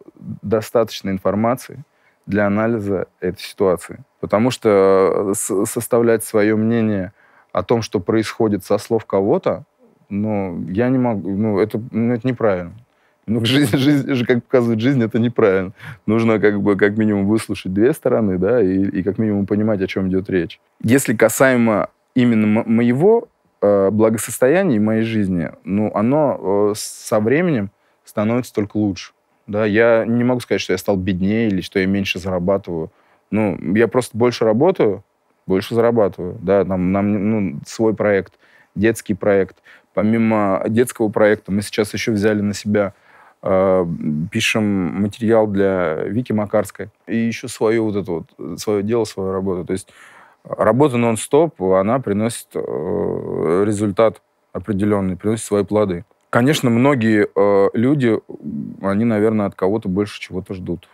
S1: достаточной информацией, для анализа этой ситуации. Потому что э, составлять свое мнение о том, что происходит со слов кого-то, ну, я не могу, ну, это, ну, это неправильно. Ну, жизнь, жизнь, как показывает жизнь, это неправильно. Нужно как бы как минимум выслушать две стороны, да, и, и как минимум понимать, о чем идет речь. Если касаемо именно моего э, благосостояния и моей жизни, ну, оно э, со временем становится только лучше. Да, я не могу сказать, что я стал беднее или что я меньше зарабатываю. Ну, я просто больше работаю, больше зарабатываю. Да, нам, нам ну, свой проект, детский проект. Помимо детского проекта мы сейчас еще взяли на себя э, пишем материал для Вики Макарской и еще свое вот это вот свое дело, свою работу. То есть э, работа нон-стоп, она приносит э, результат определенный, приносит свои плоды. Конечно, многие э, люди, они, наверное, от кого-то больше чего-то ждут.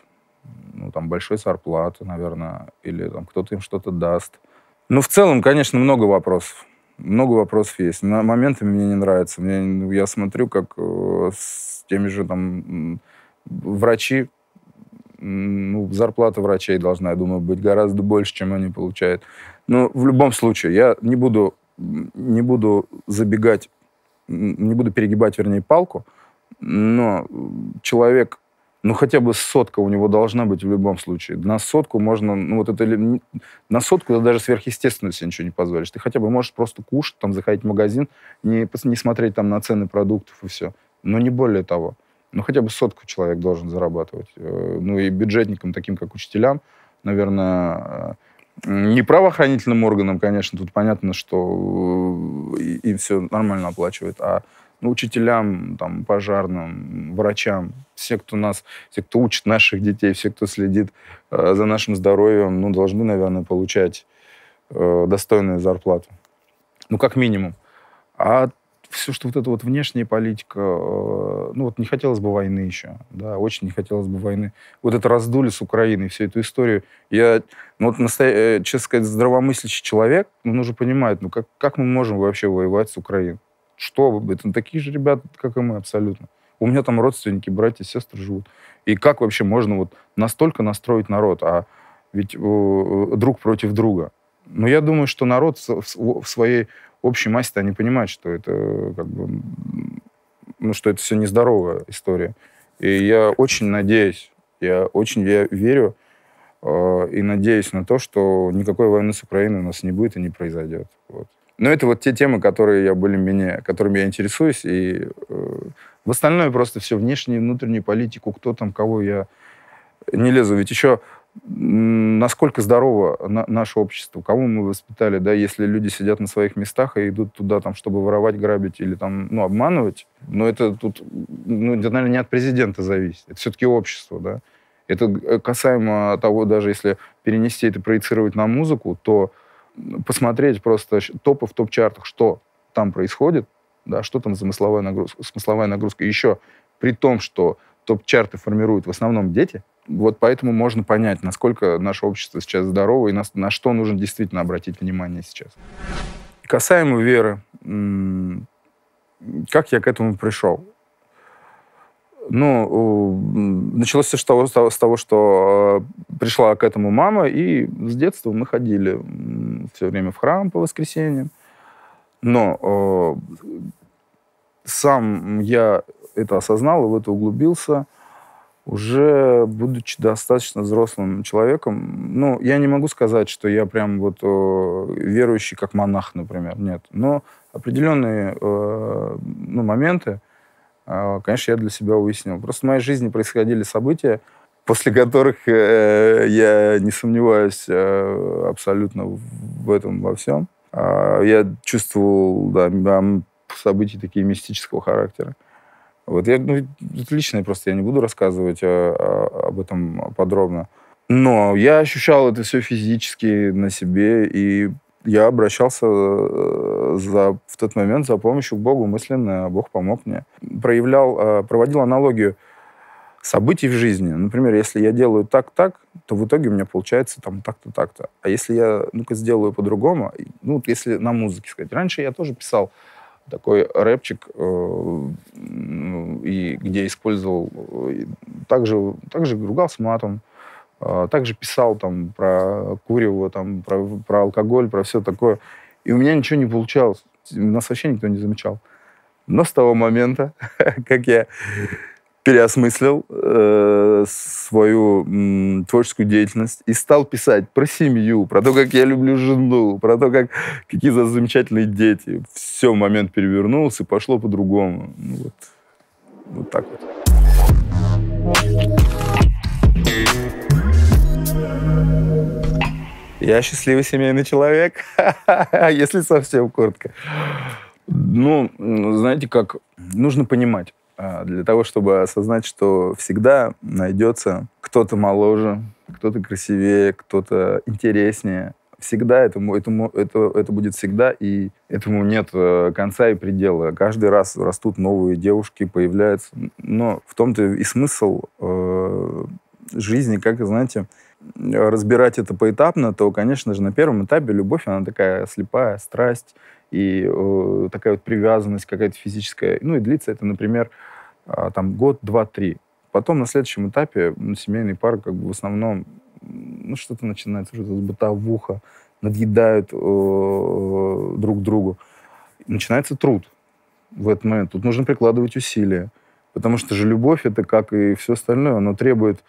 S1: Ну, там, большой зарплаты, наверное, или там кто-то им что-то даст. Ну, в целом, конечно, много вопросов. Много вопросов есть. На моменты мне не нравится. Мне, ну, я смотрю, как э, с теми же там врачи, ну, зарплата врачей должна, я думаю, быть гораздо больше, чем они получают. Но в любом случае, я не буду, не буду забегать не буду перегибать, вернее, палку, но человек, ну хотя бы сотка у него должна быть в любом случае. На сотку можно, ну вот это, на сотку даже сверхъестественно себе ничего не позволишь. Ты хотя бы можешь просто кушать, там заходить в магазин, не, не смотреть там на цены продуктов и все. Но не более того. Ну хотя бы сотку человек должен зарабатывать. Э, ну и бюджетникам, таким как учителям, наверное, э, не правоохранительным органам, конечно, тут понятно, что э, им все нормально оплачивают, а ну, учителям, там, пожарным, врачам, все, кто нас, все, кто учит наших детей, все, кто следит э, за нашим здоровьем, ну, должны, наверное, получать э, достойную зарплату. Ну, как минимум. А все, что вот эта вот внешняя политика, э, ну вот не хотелось бы войны еще, да, очень не хотелось бы войны. Вот это раздули с Украиной, всю эту историю. Я, ну вот, настоя... Э, честно сказать, здравомыслящий человек, ну, уже понимает ну как, как мы можем вообще воевать с Украиной? Что? Это такие же ребята, как и мы, абсолютно. У меня там родственники, братья, сестры живут. И как вообще можно вот настолько настроить народ, а ведь э, друг против друга? Но ну, я думаю, что народ в своей общей массе-то они понимают, что это как бы, ну, что это все нездоровая история. И я очень надеюсь, я очень я верю э, и надеюсь на то, что никакой войны с Украиной у нас не будет и не произойдет. Вот. Но это вот те темы, которые я более-менее, которыми я интересуюсь. И э, в остальное просто все внешнюю и внутреннюю политику, кто там, кого я не лезу. Ведь еще насколько здорово на, наше общество, кого мы воспитали, да, если люди сидят на своих местах и идут туда, там, чтобы воровать, грабить или там, ну, обманывать, но это тут, ну, это, наверное, не от президента зависит, это все-таки общество, да. Это э, касаемо того, даже если перенести это, проецировать на музыку, то посмотреть просто топы в топ-чартах, что там происходит, да, что там замысловая нагрузка, смысловая нагрузка. Еще при том, что топ-чарты формируют в основном дети – вот поэтому можно понять, насколько наше общество сейчас здорово и на, на что нужно действительно обратить внимание сейчас. Касаемо веры, как я к этому пришел? Ну, началось все с того, с того, что э, пришла к этому мама, и с детства мы ходили все время в храм по воскресеньям. Но э, сам я это осознал и в это углубился – уже будучи достаточно взрослым человеком, ну, я не могу сказать, что я прям вот э, верующий как монах, например, нет. Но определенные э, ну, моменты, э, конечно, я для себя выяснил. Просто в моей жизни происходили события, после которых э, я не сомневаюсь э, абсолютно в этом во всем. Э, я чувствовал да, события такие мистического характера. Вот я, ну, это просто, я не буду рассказывать о, э, о, об этом подробно. Но я ощущал это все физически на себе, и я обращался э, за, в тот момент за помощью к Богу мысленно, а Бог помог мне. Проявлял, э, проводил аналогию событий в жизни. Например, если я делаю так-так, то в итоге у меня получается там так-то, так-то. А если я, ну-ка, сделаю по-другому, ну, если на музыке сказать. Раньше я тоже писал такой рэпчик, э, ну, и, где использовал, э, также, также ругался матом, э, также писал там про курево, там, про, про алкоголь, про все такое. И у меня ничего не получалось. Нас вообще никто не замечал. Но с того момента, как я переосмыслил э, свою м, творческую деятельность и стал писать про семью, про то, как я люблю жену, про то, как какие за замечательные дети. Все, момент перевернулся, и пошло по-другому. Ну, вот, вот так вот. Я счастливый семейный человек, если совсем коротко. Ну, знаете, как нужно понимать, а, для того, чтобы осознать, что всегда найдется кто-то моложе, кто-то красивее, кто-то интереснее. Всегда этому, этому, это, это будет всегда, и этому нет э, конца и предела. Каждый раз растут новые девушки, появляются. Но в том-то и смысл э, жизни, как, знаете, разбирать это поэтапно, то, конечно же, на первом этапе любовь, она такая слепая, страсть и э, такая вот привязанность какая-то физическая. Ну и длится это, например, а, там год, два, три. Потом на следующем этапе ну, семейный пар как бы в основном ну, что-то начинается, уже то бытовуха, надъедают э, друг другу. Начинается труд в этот момент. Тут нужно прикладывать усилия. Потому что же любовь, это как и все остальное, оно требует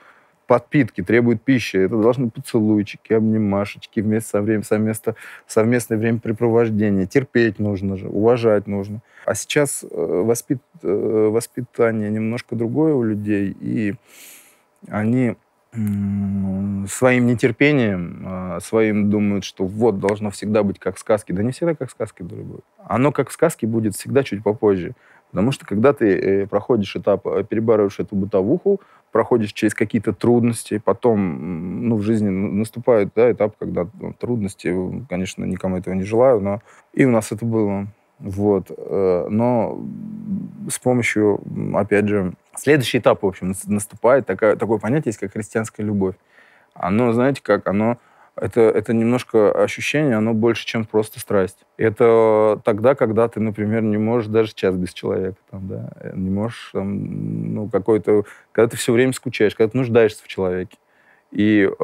S1: подпитки, требуют пищи. Это должны поцелуйчики, обнимашечки, вместе со время, совместно, совместное времяпрепровождение. Терпеть нужно же, уважать нужно. А сейчас э, воспит, э, воспитание немножко другое у людей, и они своим нетерпением, э, своим думают, что вот должно всегда быть как в сказке. Да не всегда как в сказке, дорогой. Оно как в сказке будет всегда чуть попозже. Потому что когда ты э, проходишь этап, э, перебарываешь эту бытовуху, проходишь через какие-то трудности, потом ну, в жизни наступает да, этап, когда ну, трудности, э, конечно, никому этого не желаю, но и у нас это было. Вот. Но с помощью, опять же, следующий этап, в общем, наступает такое, такое понятие есть, как христианская любовь. Оно, знаете, как оно это, это немножко ощущение, оно больше, чем просто страсть. Это тогда, когда ты, например, не можешь даже час без человека, там, да, э, не можешь, там, ну, какой-то, когда ты все время скучаешь, когда ты нуждаешься в человеке. И, э,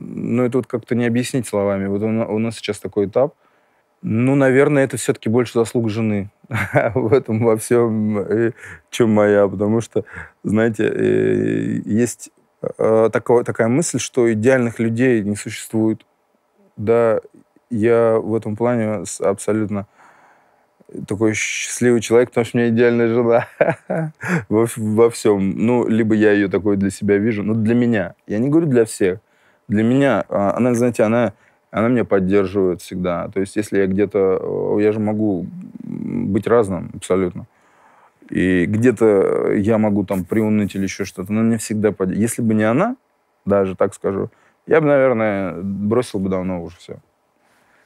S1: ну, это вот как-то не объяснить словами. Вот у, у нас сейчас такой этап. Ну, наверное, это все-таки больше заслуг жены в этом во всем, э, чем моя, потому что, знаете, э, есть э, такая мысль, что идеальных людей не существует. Да, я в этом плане абсолютно такой счастливый человек, потому что у меня идеальная жена во, во всем. Ну, либо я ее такой для себя вижу, но ну, для меня. Я не говорю для всех. Для меня, а, она, знаете, она, она меня поддерживает всегда. То есть, если я где-то... Э, я же могу быть разным абсолютно. И где-то я могу там приуныть или еще что-то, но мне всегда... Под... Если бы не она, даже так скажу, я бы, наверное, бросил бы давно уже все.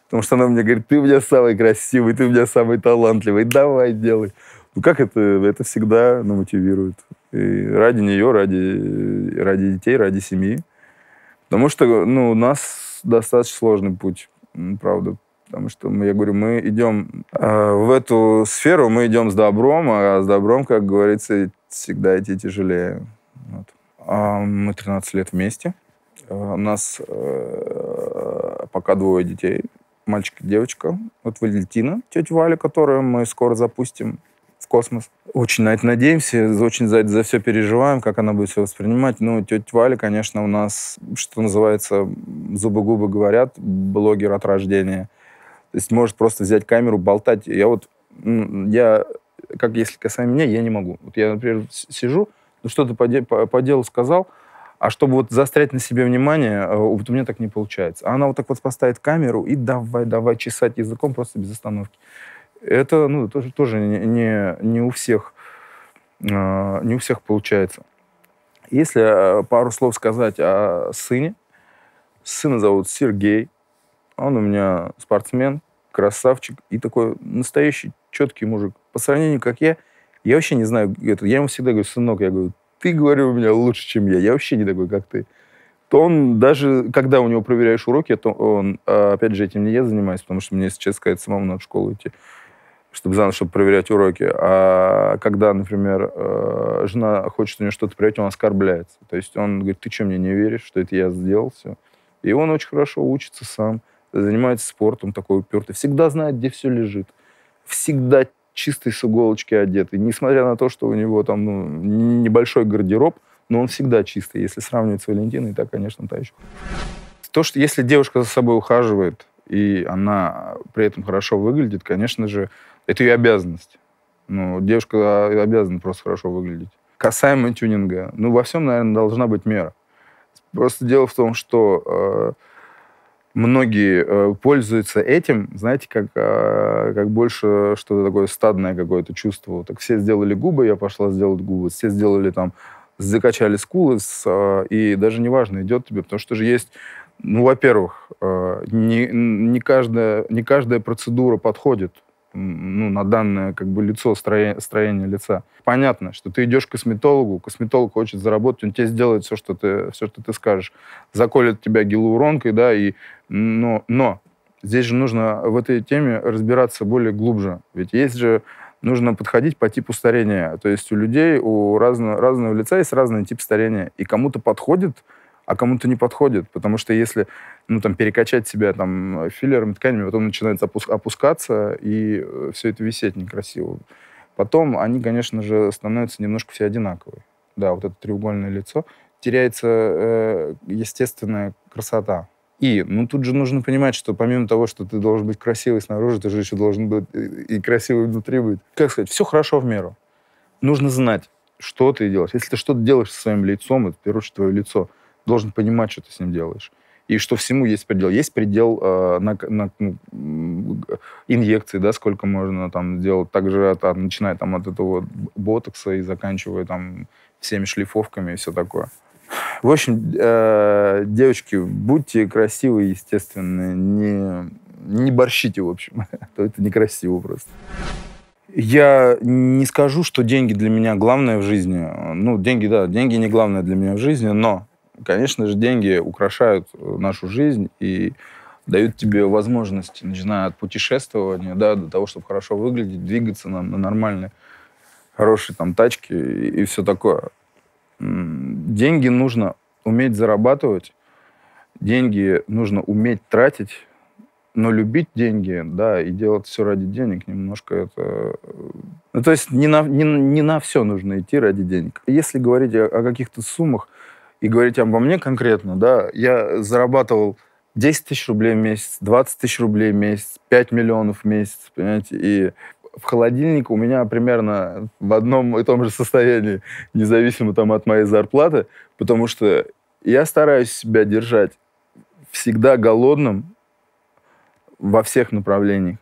S1: Потому что она мне говорит, ты у меня самый красивый, ты у меня самый талантливый, давай делай. Ну как это? Это всегда ну, мотивирует. И ради нее, ради, ради детей, ради семьи. Потому что ну, у нас достаточно сложный путь, правда. Потому что, мы, я говорю, мы идем э, в эту сферу, мы идем с добром, а с добром, как говорится, всегда идти тяжелее. Вот. А мы 13 лет вместе. Э, у нас э, пока двое детей. Мальчик и девочка. Вот Валентина, тетя Валя, которую мы скоро запустим в космос. Очень на это надеемся, очень за это за все переживаем, как она будет все воспринимать. Ну, тетя Валя, конечно, у нас, что называется, зубы-губы говорят, блогер от рождения – то есть может просто взять камеру, болтать. Я вот, я, как если касаемо меня, я не могу. Вот я, например, сижу, ну что-то по, де, по, по делу сказал, а чтобы вот застрять на себе внимание, э, вот у меня так не получается. А она вот так вот поставит камеру и давай, давай чесать языком просто без остановки. Это, ну, тоже, тоже не, не, не у всех э, не у всех получается. Если э, пару слов сказать о сыне, сына зовут Сергей, он у меня спортсмен, красавчик и такой настоящий четкий мужик. По сравнению, как я, я вообще не знаю, это, я ему всегда говорю, сынок, я говорю, ты, говорю, у меня лучше, чем я, я вообще не такой, как ты. То он даже, когда у него проверяешь уроки, то он, а, опять же, этим не я занимаюсь, потому что мне, если честно сказать, самому надо в школу идти, чтобы заново, чтобы проверять уроки. А когда, например, а, жена хочет у него что-то проверить, он оскорбляется. То есть он говорит, ты что, мне не веришь, что это я сделал все? И он очень хорошо учится сам занимается спортом, такой упертый, всегда знает, где все лежит, всегда чистый с иголочки одетый, несмотря на то, что у него там ну, небольшой гардероб, но он всегда чистый. Если сравнивать с Валентиной, так, конечно, та еще. То, что если девушка за собой ухаживает, и она при этом хорошо выглядит, конечно же, это ее обязанность. Ну, девушка а, обязана просто хорошо выглядеть. Касаемо тюнинга, ну, во всем, наверное, должна быть мера. Просто дело в том, что э, многие э, пользуются этим, знаете, как, э, как больше что-то такое стадное какое-то чувство. Так все сделали губы, я пошла сделать губы, все сделали там, закачали скулы, э, и даже неважно, идет тебе, потому что же есть ну, во-первых, не, не, каждая, не каждая процедура подходит ну, на данное как бы лицо, строение, строение лица. Понятно, что ты идешь к косметологу, косметолог хочет заработать, он тебе сделает все, что ты, все, что ты скажешь. Заколет тебя гиалуронкой, да, и... Но, но здесь же нужно в этой теме разбираться более глубже. Ведь есть же нужно подходить по типу старения. То есть у людей, у разно, разного лица есть разный тип старения. И кому-то подходит а кому-то не подходит. Потому что если ну, там, перекачать себя там, филлером, тканями, потом начинает опускаться, и э, все это висеть некрасиво. Потом они, конечно же, становятся немножко все одинаковые. Да, вот это треугольное лицо. Теряется э, естественная красота. И, ну, тут же нужно понимать, что помимо того, что ты должен быть красивый снаружи, ты же еще должен быть э, и красивый внутри быть. Как сказать, все хорошо в меру. Нужно знать, что ты делаешь. Если ты что-то делаешь со своим лицом, это, в первую очередь, твое лицо – должен понимать, что ты с ним делаешь. И что всему есть предел. Есть предел э, на, на, ну, инъекций, да, сколько можно там делать. Также а, там, начиная там от этого ботокса и заканчивая там всеми шлифовками и все такое. В общем, э, девочки, будьте красивы, естественно, не, не борщите, в общем. А то это некрасиво просто. Я не скажу, что деньги для меня главное в жизни. Ну, деньги, да, деньги не главное для меня в жизни, но конечно же, деньги украшают э, нашу жизнь и дают тебе возможности, начиная от путешествования, да, до того, чтобы хорошо выглядеть, двигаться на, на нормальной, хорошей там тачке и, и все такое. Деньги нужно уметь зарабатывать, деньги нужно уметь тратить, но любить деньги, да, и делать все ради денег немножко это... Э, ну, то есть не на, не, не на все нужно идти ради денег. Если говорить о, о каких-то суммах, и говорить обо мне конкретно, да, я зарабатывал 10 тысяч рублей в месяц, 20 тысяч рублей в месяц, 5 миллионов в месяц, понимаете, и в холодильник у меня примерно в одном и том же состоянии, независимо там от моей зарплаты, потому что я стараюсь себя держать всегда голодным во всех направлениях,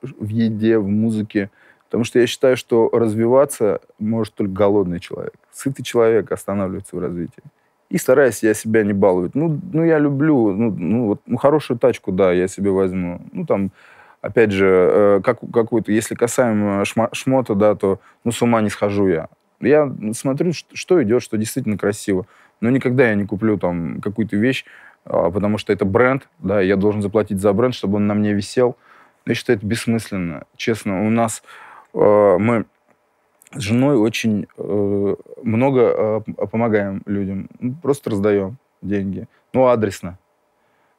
S1: в еде, в музыке, потому что я считаю, что развиваться может только голодный человек. Сытый человек останавливается в развитии. И стараюсь я себя не баловать. Ну, ну я люблю, ну, ну, вот, ну, хорошую тачку, да, я себе возьму. Ну, там, опять же, э, как, какую-то, если касаемо шма, шмота, да, то, ну, с ума не схожу я. Я смотрю, что, что идет, что действительно красиво. Но никогда я не куплю там какую-то вещь, а, потому что это бренд, да, я должен заплатить за бренд, чтобы он на мне висел. Я считаю, это бессмысленно, честно. У нас э, мы с женой очень э, много э, помогаем людям. Ну, просто раздаем деньги. Ну, адресно.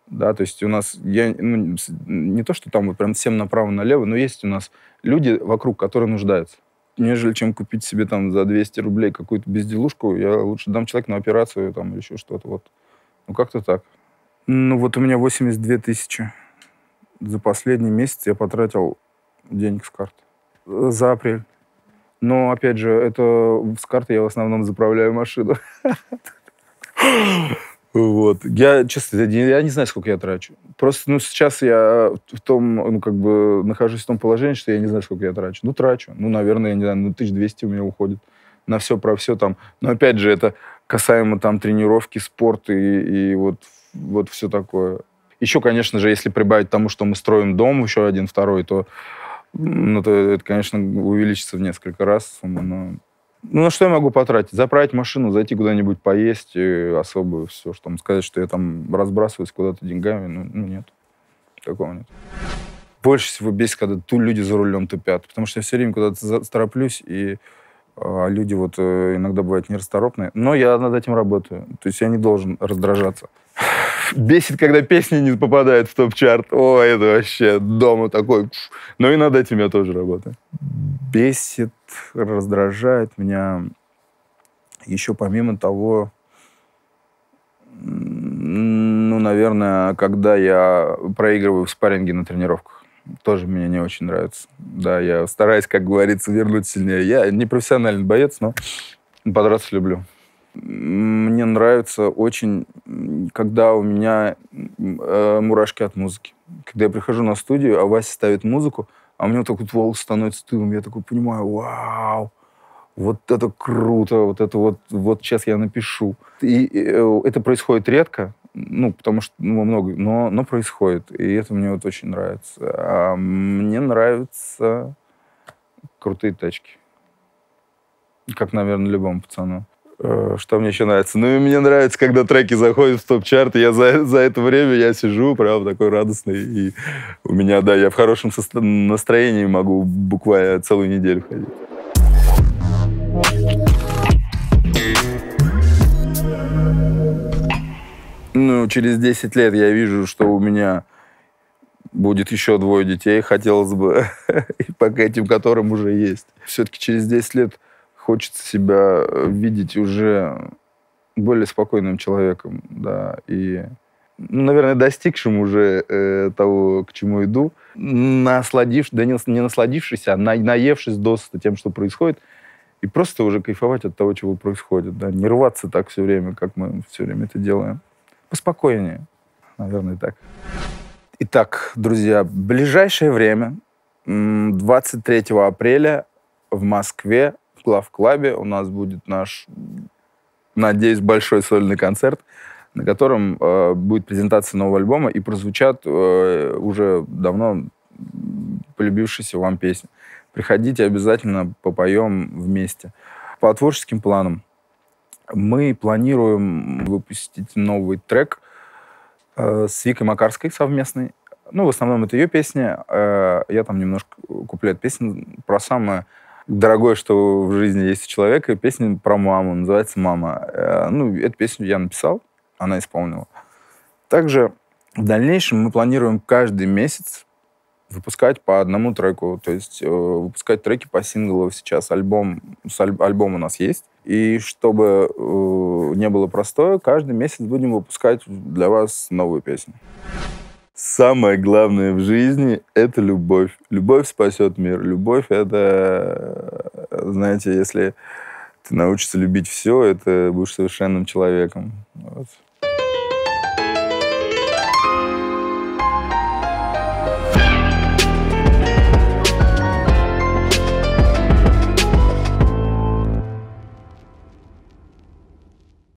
S1: Да, то есть у нас, я, ну, не то, что там вот прям всем направо-налево, но есть у нас люди вокруг, которые нуждаются. Нежели чем купить себе там за 200 рублей какую-то безделушку, я лучше дам человеку на операцию там или еще что-то. Вот. Ну, как-то так. Ну, вот у меня 82 тысячи. За последний месяц я потратил денег с карты. Э, за апрель. Но, опять же, это с карты я в основном заправляю машину. Вот. Я, честно, я не знаю, сколько я трачу. Просто, ну, сейчас я в том, ну, как бы, нахожусь в том положении, что я не знаю, сколько я трачу. Ну, трачу. Ну, наверное, я не знаю, ну, 1200 у меня уходит на все про все там. Но, опять же, это касаемо там тренировки, спорта и, и вот, вот все такое. Еще, конечно же, если прибавить тому, что мы строим дом, еще один, второй, то ну, то, это, конечно, увеличится в несколько раз сумма, но... Ну, на что я могу потратить? Заправить машину, зайти куда-нибудь поесть, э, особо все, что там сказать, что я там разбрасываюсь куда-то деньгами, ну, ну нет. Такого нет. Больше всего бесит, когда ту люди за рулем тупят, потому что я все время куда-то тороплюсь, и э, люди вот э, иногда бывают нерасторопные, но я над этим работаю, то есть я не должен раздражаться. Бесит, когда песни не попадают в топ-чарт. О, это вообще дома такой. Но и над этим я тоже работаю. Бесит, раздражает меня еще помимо того, ну, наверное, когда я проигрываю в спарринге на тренировках. Тоже мне не очень нравится. Да, я стараюсь, как говорится, вернуть сильнее. Я не профессиональный боец, но подраться люблю. Мне нравится очень, когда у меня э, мурашки от музыки. Когда я прихожу на студию, а Вася ставит музыку, а мне вот так вот волос становится тылом. Я такой понимаю, вау, вот это круто, вот это вот, вот сейчас я напишу. И, и э, это происходит редко, ну, потому что ну, много, но, но происходит. И это мне вот очень нравится. А мне нравятся крутые тачки. Как, наверное, любому пацану. Э, что мне еще нравится? Ну, и мне нравится, когда треки заходят в топ-чарт, я за, за это время я сижу, прям такой радостный, и у меня, да, я в хорошем настроении могу буквально целую неделю ходить. Ну, через 10 лет я вижу, что у меня будет еще двое детей, хотелось бы, и пока этим которым уже есть. Все-таки через 10 лет хочется себя э, видеть уже более спокойным человеком, да, и, ну, наверное, достигшим уже э, того, к чему иду, насладившись, да не, не насладившись, а на, наевшись досыта тем, что происходит, и просто уже кайфовать от того, чего происходит, да, не рваться так все время, как мы все время это делаем. Поспокойнее, наверное, так. Итак, друзья, ближайшее время, 23 апреля в Москве Клав Клабе у нас будет наш, надеюсь, большой сольный концерт, на котором э, будет презентация нового альбома и прозвучат э, уже давно полюбившиеся вам песни. Приходите, обязательно попоем вместе. По творческим планам. Мы планируем выпустить новый трек э, с Викой Макарской совместный. Ну, в основном это ее песня. Э, я там немножко куплет песен про самое дорогое, что в жизни есть у человека, песня про маму, называется «Мама». Э, ну, эту песню я написал, она исполнила. Также в дальнейшем мы планируем каждый месяц выпускать по одному треку, то есть э, выпускать треки по синглу сейчас. Альбом, с альбом у нас есть. И чтобы э, не было простое, каждый месяц будем выпускать для вас новую песню самое главное в жизни – это любовь. Любовь спасет мир. Любовь – это, знаете, если ты научишься любить все, это будешь совершенным человеком. Вот.